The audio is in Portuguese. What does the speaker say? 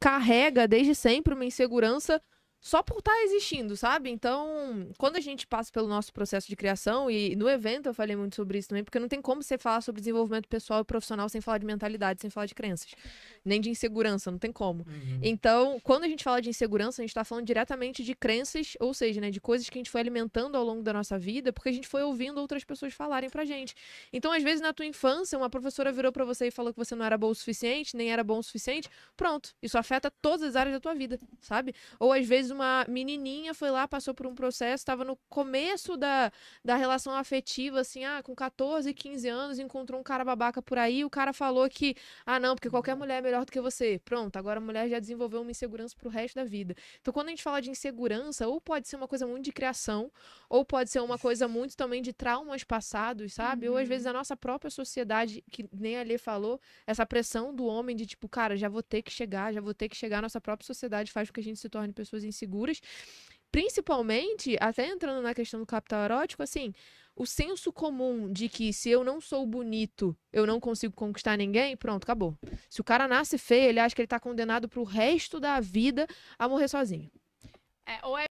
carrega desde sempre uma insegurança só por estar tá existindo, sabe? Então, quando a gente passa pelo nosso processo de criação, e no evento eu falei muito sobre isso também, porque não tem como você falar sobre desenvolvimento pessoal e profissional sem falar de mentalidade, sem falar de crenças, nem de insegurança, não tem como. Uhum. Então, quando a gente fala de insegurança, a gente está falando diretamente de crenças, ou seja, né, de coisas que a gente foi alimentando ao longo da nossa vida, porque a gente foi ouvindo outras pessoas falarem pra gente. Então, às vezes, na tua infância, uma professora virou para você e falou que você não era bom o suficiente, nem era bom o suficiente, pronto, isso afeta todas as áreas da tua vida, sabe? Ou às vezes, uma menininha foi lá, passou por um processo, estava no começo da, da relação afetiva, assim, ah, com 14, 15 anos, encontrou um cara babaca por aí, o cara falou que, ah, não, porque qualquer uhum. mulher é melhor do que você. Pronto, agora a mulher já desenvolveu uma insegurança pro resto da vida. Então, quando a gente fala de insegurança, ou pode ser uma coisa muito de criação, ou pode ser uma coisa muito também de traumas passados, sabe? Uhum. Ou às vezes uhum. a nossa própria sociedade, que nem a Lê falou, essa pressão do homem de tipo, cara, já vou ter que chegar, já vou ter que chegar, a nossa própria sociedade faz com que a gente se torne pessoas inseguras seguras. Principalmente, até entrando na questão do capital erótico, assim, o senso comum de que se eu não sou bonito, eu não consigo conquistar ninguém, pronto, acabou. Se o cara nasce feio, ele acha que ele tá condenado pro resto da vida a morrer sozinho. É, ou é